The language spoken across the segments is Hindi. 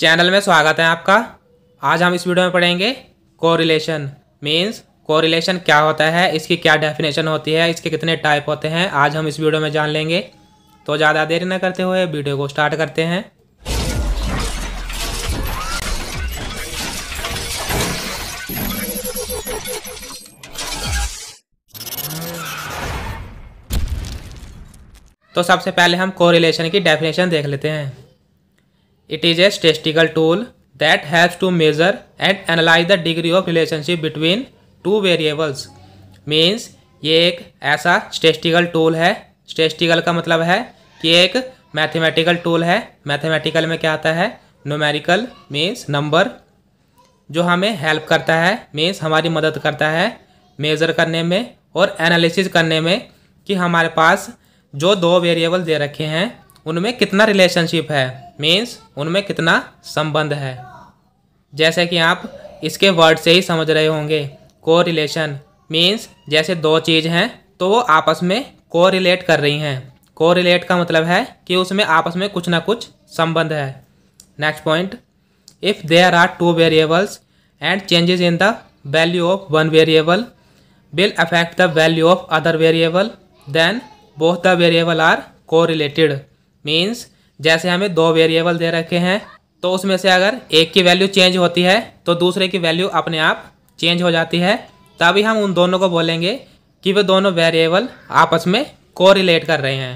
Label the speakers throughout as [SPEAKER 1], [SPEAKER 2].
[SPEAKER 1] चैनल में स्वागत है आपका आज हम इस वीडियो में पढ़ेंगे कोरिलेशन मीन्स कोरिलेशन क्या होता है इसकी क्या डेफिनेशन होती है इसके कितने टाइप होते हैं आज हम इस वीडियो में जान लेंगे तो ज़्यादा देर न करते हुए वीडियो को स्टार्ट करते हैं तो सबसे पहले हम कोरिलेशन की डेफिनेशन देख लेते हैं it is a statistical tool that helps to measure and analyse the degree of relationship between two variables means ये एक ऐसा स्टेस्टिकल टूल है स्टेस्टिकल का मतलब है कि एक मैथेमेटिकल टूल है मैथेमेटिकल में क्या आता है नोमेरिकल मीन्स नंबर जो हमें हेल्प करता है मीन्स हमारी मदद करता है मेज़र करने में और एनालिसिस करने में कि हमारे पास जो दो वेरिएबल दे रखे हैं उनमें कितना रिलेशनशिप है मीन्स उनमें कितना संबंध है जैसे कि आप इसके वर्ड से ही समझ रहे होंगे को रिलेशन मीन्स जैसे दो चीज़ हैं तो वो आपस में को रिलेट कर रही हैं को रिलेट का मतलब है कि उसमें आपस में कुछ ना कुछ संबंध है next point if there are two variables and changes in the value of one variable will affect the value of other variable then both the variable are correlated means जैसे हमें दो वेरिएबल दे रखे हैं तो उसमें से अगर एक की वैल्यू चेंज होती है तो दूसरे की वैल्यू अपने आप चेंज हो जाती है तभी हम उन दोनों को बोलेंगे कि वे दोनों वेरिएबल आपस में कोरिलेट कर रहे हैं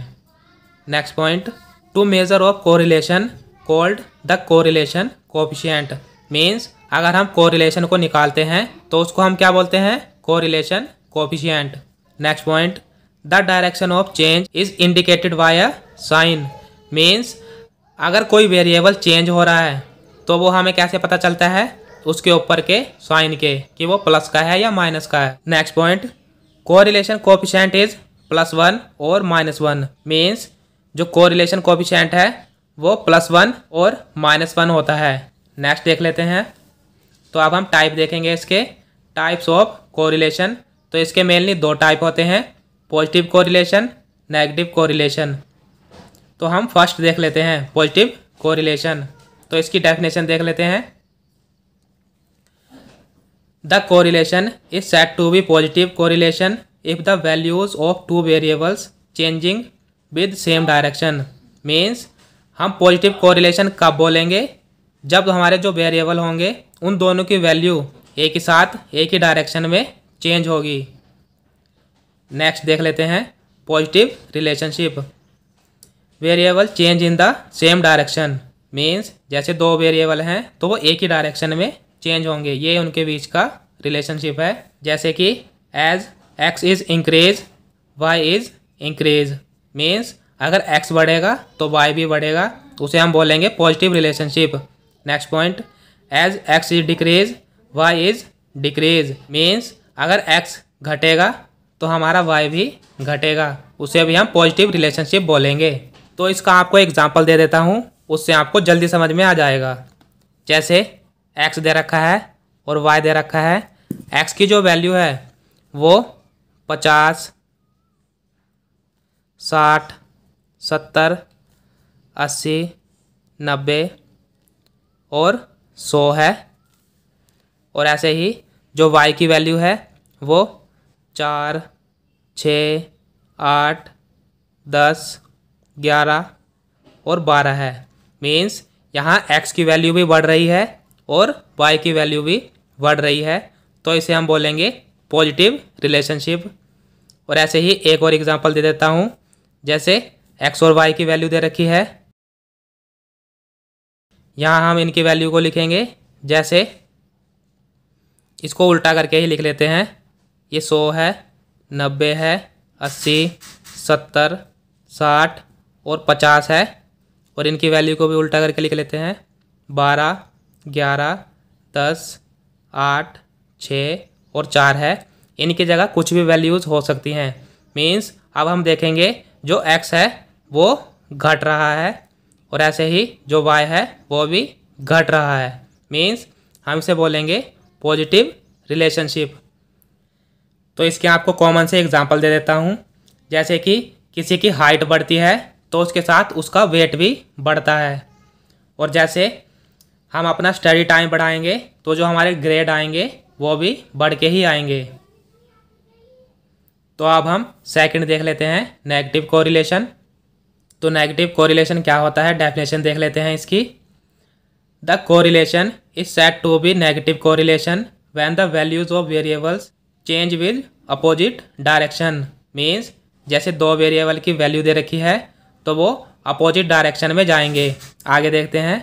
[SPEAKER 1] next point to measure of correlation called the correlation coefficient means अगर हम कोरिलेशन को निकालते हैं तो उसको हम क्या बोलते हैं correlation coefficient next point the direction of change is indicated by a sign means अगर कोई वेरिएबल चेंज हो रहा है तो वो हमें कैसे पता चलता है उसके ऊपर के साइन के कि वो प्लस का है या माइनस का है next point correlation coefficient is plus one और माइनस वन मीन्स जो कोरिलेशन कोफिशेंट है वो प्लस वन और माइनस वन होता है नेक्स्ट देख लेते हैं तो अब हम टाइप देखेंगे इसके टाइप्स ऑफ कोरिलेशन तो इसके मेनली दो टाइप होते हैं पॉजिटिव कोरिलेशन नेगेटिव कोरिलेशन तो हम फर्स्ट देख लेते हैं पॉजिटिव कोरिलेशन तो इसकी डेफिनेशन देख लेते हैं the correlation is set to be positive correlation if the values of two variables changing with same direction means हम पॉजिटिव कोरिलेशन कब बोलेंगे जब हमारे जो वेरिएबल होंगे उन दोनों की वैल्यू एक ही साथ एक ही डायरेक्शन में चेंज होगी नेक्स्ट देख लेते हैं positive relationship variable change in the same direction means जैसे दो वेरिएबल हैं तो वो एक ही डायरेक्शन में चेंज होंगे ये उनके बीच का रिलेशनशिप है जैसे कि as x is increase y is increase means अगर एक्स बढ़ेगा तो वाई भी बढ़ेगा उसे हम बोलेंगे positive relationship next point as x is decrease y is decrease means अगर एक्स घटेगा तो हमारा वाई भी घटेगा उसे अभी हम पॉजिटिव रिलेशनशिप बोलेंगे तो इसका आपको एग्जाम्पल दे देता हूँ उससे आपको जल्दी समझ में आ जाएगा जैसे एक्स दे रखा है और वाई दे रखा है एक्स की जो वैल्यू है वो पचास साठ सत्तर अस्सी नब्बे और सौ है और ऐसे ही जो वाई की वैल्यू है वो चार छ आठ दस ग्यारह और बारह है मीन्स यहाँ एक्स की वैल्यू भी बढ़ रही है और वाई की वैल्यू भी बढ़ रही है तो इसे हम बोलेंगे पॉजिटिव रिलेशनशिप और ऐसे ही एक और एग्जांपल दे देता हूँ जैसे एक्स और वाई की वैल्यू दे रखी है यहाँ हम इनकी वैल्यू को लिखेंगे जैसे इसको उल्टा करके ही लिख लेते हैं ये सौ है नब्बे है अस्सी सत्तर साठ और पचास है और इनकी वैल्यू को भी उल्टा करके लिख लेते हैं बारह ग्यारह दस आठ छः और चार है इनकी जगह कुछ भी वैल्यूज़ हो सकती हैं मीन्स अब हम देखेंगे जो एक्स है वो घट रहा है और ऐसे ही जो वाई है वो भी घट रहा है मीन्स हम इसे बोलेंगे पॉजिटिव रिलेशनशिप तो इसके आपको कॉमन से एग्जाम्पल दे देता हूँ जैसे कि किसी की हाइट बढ़ती है तो उसके साथ उसका वेट भी बढ़ता है और जैसे हम अपना स्टडी टाइम बढ़ाएंगे तो जो हमारे ग्रेड आएंगे वो भी बढ़ के ही आएंगे तो अब हम सेकंड देख लेते हैं नेगेटिव कोरिलेशन तो नेगेटिव कोरिलेशन क्या होता है डेफिनेशन देख लेते हैं इसकी the correlation is set to be negative correlation when the values of variables change with opposite direction means जैसे दो वेरिएबल की वैल्यू दे रखी है तो वो अपोजिट डायरेक्शन में जाएंगे आगे देखते हैं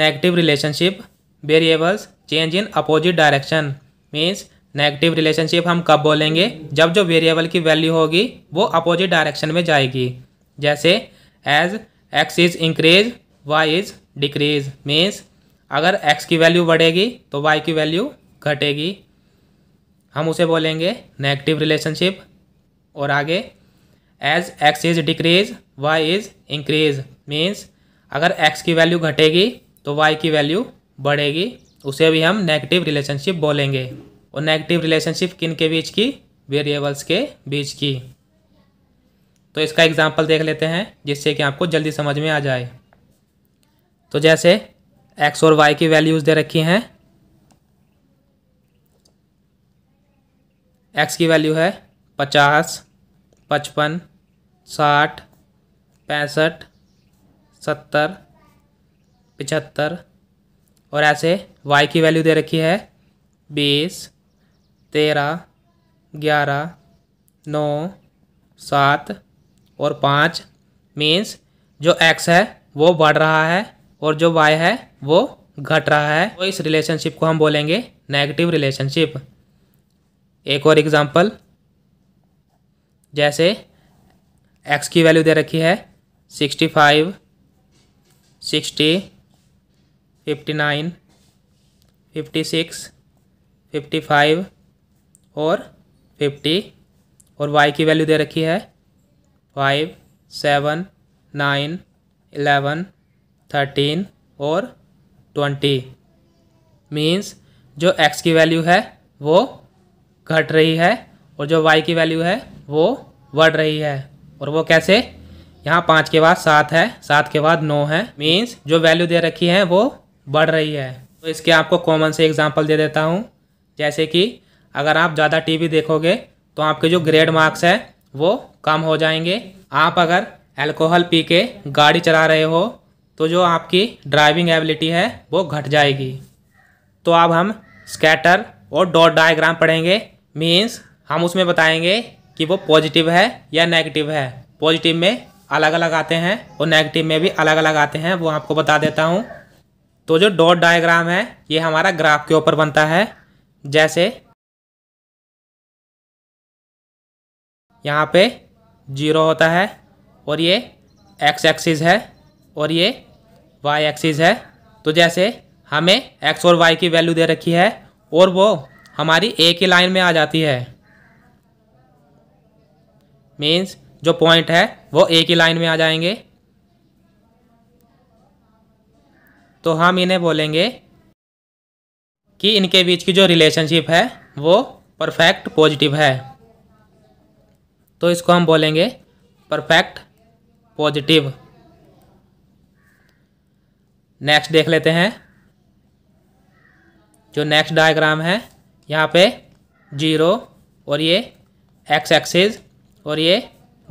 [SPEAKER 1] negative relationship variables change in opposite direction means negative relationship हम कब बोलेंगे जब जो वेरिएबल की वैल्यू होगी वो अपोजिट डायरेक्शन में जाएगी जैसे as x is increase y is decrease means अगर एक्स की वैल्यू बढ़ेगी तो वाई की वैल्यू घटेगी हम उसे बोलेंगे नेगेटिव रिलेशनशिप और आगे as x is decrease y is increase means अगर एक्स की वैल्यू घटेगी तो वाई की वैल्यू बढ़ेगी उसे भी हम नेगेटिव रिलेशनशिप बोलेंगे और नेगेटिव रिलेशनशिप किन के बीच की वेरिएबल्स के बीच की तो इसका एग्जाम्पल देख लेते हैं जिससे कि आपको जल्दी समझ में आ जाए तो जैसे एक्स और वाई की वैल्यूज़ दे रखी हैं एक्स की वैल्यू है पचास पचपन साठ पैंसठ सत्तर पचहत्तर और ऐसे वाई की वैल्यू दे रखी है बीस तेरह ग्यारह नौ सात और पाँच मीन्स जो एक्स है वो बढ़ रहा है और जो वाई है वो घट रहा है तो इस रिलेशनशिप को हम बोलेंगे नेगेटिव रिलेशनशिप एक और एग्ज़ाम्पल जैसे एक्स की वैल्यू दे रखी है sixty five sixty fifty nine fifty six fifty five और फिफ्टी और वाई की वैल्यू दे रखी है five seven nine eleven thirteen और ट्वेंटी मीन्स जो एक्स की वैल्यू है वो घट रही है और जो y की वैल्यू है वो बढ़ रही है और वो कैसे यहाँ पाँच के बाद सात है सात के बाद नौ है मीन्स जो वैल्यू दे रखी है वो बढ़ रही है तो इसके आपको कॉमन से एग्जाम्पल दे देता हूँ जैसे कि अगर आप ज़्यादा टीवी देखोगे तो आपके जो ग्रेड मार्क्स हैं वो कम हो जाएंगे आप अगर अल्कोहल पी के गाड़ी चला रहे हो तो जो आपकी ड्राइविंग एबिलिटी है वो घट जाएगी तो अब हम स्कैटर और डॉट डायग्राम पढ़ेंगे मीन्स हम उसमें बताएंगे कि वो पॉजिटिव है या नेगेटिव है पॉजिटिव में अलग अलग आते हैं और नेगेटिव में भी अलग अलग आते हैं वो आपको बता देता हूँ तो जो डॉट डायग्राम है ये हमारा ग्राफ के ऊपर बनता है जैसे यहाँ पे जीरो होता है और ये एक्स एक्सिस है और ये वाई एक्सिस है तो जैसे हमें एक्स और वाई की वैल्यू दे रखी है और वो हमारी एक ही लाइन में आ जाती है मीन्स जो पॉइंट है वो एक ही लाइन में आ जाएंगे तो हम इन्हें बोलेंगे कि इनके बीच की जो रिलेशनशिप है वो परफेक्ट पॉजिटिव है तो इसको हम बोलेंगे परफेक्ट पॉजिटिव नेक्स्ट देख लेते हैं जो नेक्स्ट डायग्राम है यहाँ पे जीरो और ये एक्स एक्सेज और ये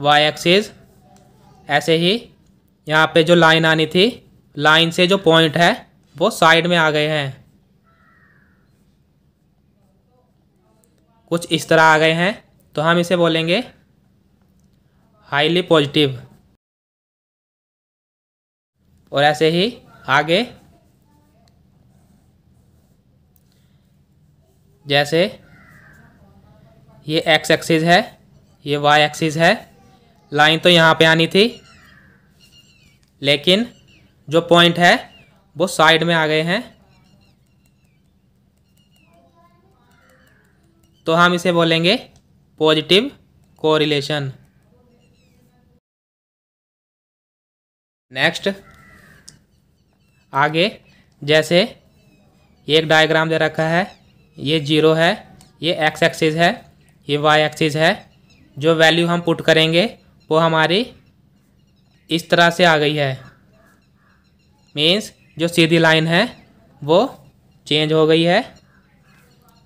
[SPEAKER 1] वाई एक्सेज ऐसे ही यहाँ पे जो लाइन आनी थी लाइन से जो पॉइंट है वो साइड में आ गए हैं कुछ इस तरह आ गए हैं तो हम इसे बोलेंगे हाईली पॉजिटिव और ऐसे ही आगे जैसे ये एक्स एक्सिस है ये वाई एक्सिस है लाइन तो यहाँ पे आनी थी लेकिन जो पॉइंट है वो साइड में आ गए हैं तो हम इसे बोलेंगे पॉजिटिव कोरिलेशन नेक्स्ट आगे जैसे एक डायग्राम दे रखा है ये जीरो है ये एक्स एक्सिस है ये वाई एक्सिस है जो वैल्यू हम पुट करेंगे वो हमारी इस तरह से आ गई है मीन्स जो सीधी लाइन है वो चेंज हो गई है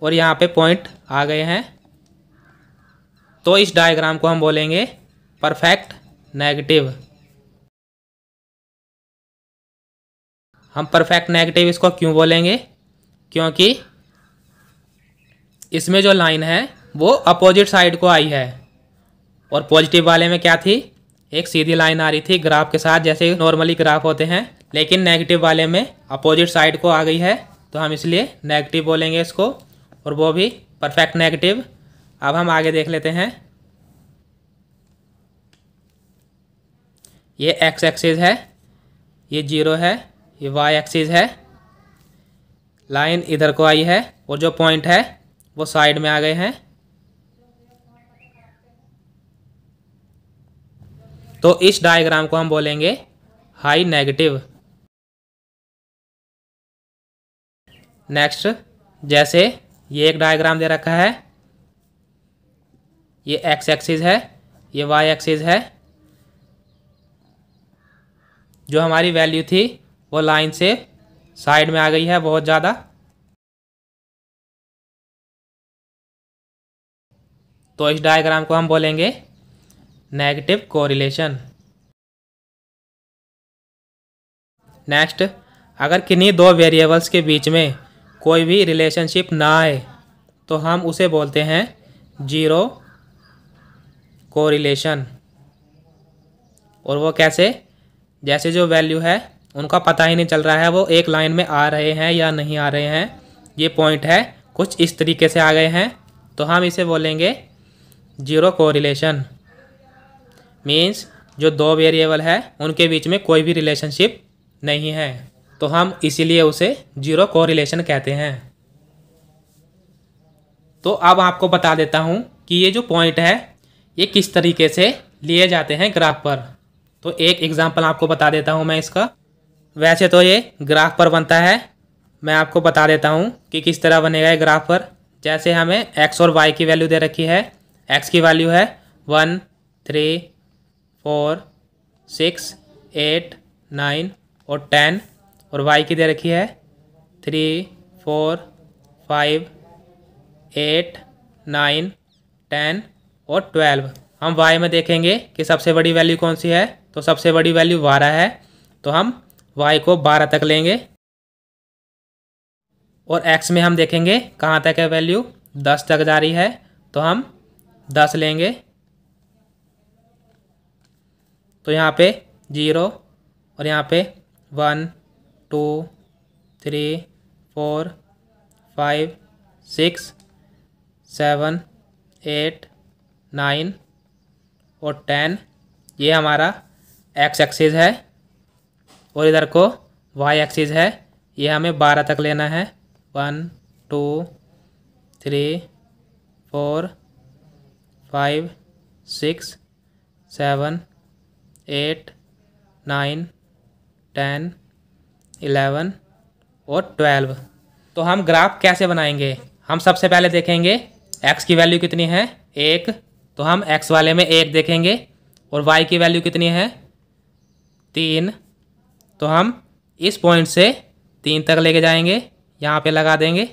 [SPEAKER 1] और यहाँ पे पॉइंट आ गए हैं तो इस डायग्राम को हम बोलेंगे परफेक्ट नेगेटिव हम परफेक्ट नेगेटिव इसको क्यों बोलेंगे क्योंकि इसमें जो लाइन है वो अपोजिट साइड को आई है और पॉजिटिव वाले में क्या थी एक सीधी लाइन आ रही थी ग्राफ के साथ जैसे नॉर्मली ग्राफ होते हैं लेकिन नेगेटिव वाले में अपोजिट साइड को आ गई है तो हम इसलिए नेगेटिव बोलेंगे इसको और वो भी परफेक्ट नेगेटिव अब हम आगे देख लेते हैं ये एक्स एक्सिस है ये जीरो है ये वाई एक्सिस है लाइन इधर को आई है और जो पॉइंट है वो साइड में आ गए हैं तो इस डायग्राम को हम बोलेंगे हाई नेगेटिव नेक्स्ट जैसे ये एक डायग्राम दे रखा है ये एक्स एक्सिस है ये वाई एक्सिस है जो हमारी वैल्यू थी वो लाइन से साइड में आ गई है बहुत ज़्यादा तो इस डायग्राम को हम बोलेंगे नेगेटिव कोरिलेशन नेक्स्ट अगर किन्हीं दो वेरिएबल्स के बीच में कोई भी रिलेशनशिप ना आए तो हम उसे बोलते हैं जीरो कोरिलेशन और वो कैसे जैसे जो वैल्यू है उनका पता ही नहीं चल रहा है वो एक लाइन में आ रहे हैं या नहीं आ रहे हैं ये पॉइंट है कुछ इस तरीके से आ गए हैं तो हम इसे बोलेंगे जीरो कोरिलेशन मीन्स जो दो वेरिएबल है उनके बीच में कोई भी रिलेशनशिप नहीं है तो हम इसीलिए उसे जीरो कोरिलेशन कहते हैं तो अब आपको बता देता हूँ कि ये जो पॉइंट है ये किस तरीके से लिए जाते हैं ग्राफ पर तो एक एग्ज़ाम्पल आपको बता देता हूँ मैं इसका वैसे तो ये ग्राफ पर बनता है मैं आपको बता देता हूँ कि किस तरह बनेगा ये ग्राफ पर जैसे हमें एक्स और वाई की वैल्यू दे रखी है एक्स की वैल्यू है one three four six eight nine और टेन और वाई की दे रखी है three four five eight nine ten और ट्वेल्व हम वाई में देखेंगे कि सबसे बड़ी वैल्यू कौन सी है तो सबसे बड़ी वैल्यू बारह है तो हम वाई को बारह तक लेंगे और एक्स में हम देखेंगे कहाँ तक है वैल्यू दस तक जा रही है तो हम दस लेंगे तो यहाँ पे ज़ीरो और यहाँ पे one two three four five six seven eight nine और टेन ये हमारा एक्स एक्सिस है और इधर को वाई एक्सिस है ये हमें बारह तक लेना है one two three four five six seven eight nine ten eleven और ट्वेल्व तो हम ग्राफ कैसे बनाएंगे हम सबसे पहले देखेंगे एक्स की वैल्यू कितनी है एक तो हम एक्स वाले में एक देखेंगे और वाई की वैल्यू कितनी है तीन तो हम इस पॉइंट से तीन तक लेके जाएंगे यहाँ पे लगा देंगे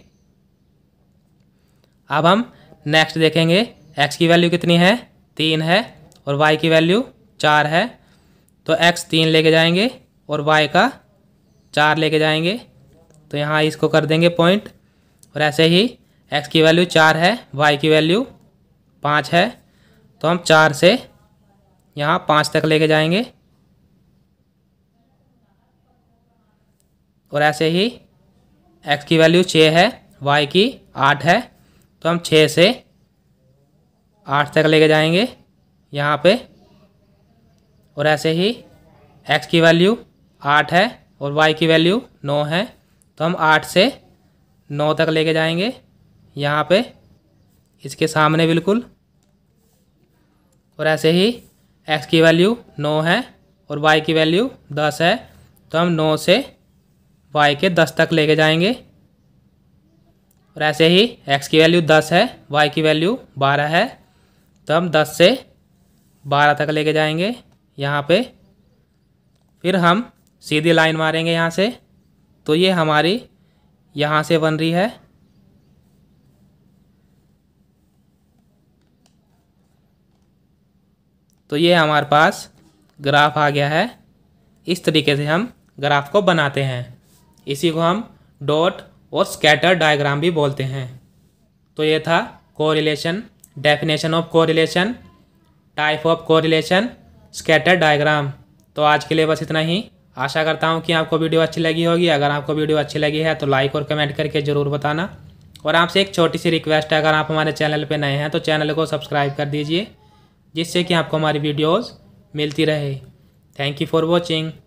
[SPEAKER 1] अब हम नेक्स्ट देखेंगे एक्स की वैल्यू कितनी है तीन है और वाई की वैल्यू चार है तो एक्स तीन लेके जाएंगे और वाई का चार लेके जाएंगे तो यहाँ इसको कर देंगे पॉइंट और ऐसे ही एक्स की वैल्यू चार है वाई की वैल्यू पाँच है तो हम चार से यहाँ पाँच तक लेके जाएंगे और ऐसे ही एक्स की वैल्यू छः है वाई की आठ है तो हम छः से आठ तक लेके जाएंगे यहाँ पे और ऐसे ही x की वैल्यू आठ है और y की वैल्यू नौ है तो हम आठ से नौ तक लेके जाएंगे यहाँ पे इसके सामने बिल्कुल और ऐसे ही x की वैल्यू नौ है और y की वैल्यू दस है तो हम नौ से y के दस तक लेके जाएंगे और ऐसे ही x की वैल्यू दस है y की वैल्यू बारह है तो हम दस से बारह तक लेके जाएंगे यहाँ पे फिर हम सीधी लाइन मारेंगे यहाँ से तो ये हमारी यहाँ से बन रही है तो ये हमारे पास ग्राफ आ गया है इस तरीके से हम ग्राफ को बनाते हैं इसी को हम डॉट और स्कैटर डायग्राम भी बोलते हैं तो ये था correlation definition of correlation type of correlation scatter diagram तो आज के लिए बस इतना ही आशा करता हूँ कि आपको वीडियो अच्छी लगी होगी अगर आपको वीडियो अच्छी लगी है तो लाइक और कमेंट करके ज़रूर बताना और आपसे एक छोटी सी रिक्वेस्ट है अगर आप हमारे चैनल पर नए हैं तो चैनल को सब्सक्राइब कर दीजिए जिससे कि आपको हमारी वीडियोज़ मिलती रहे थैंक यू फॉर वॉचिंग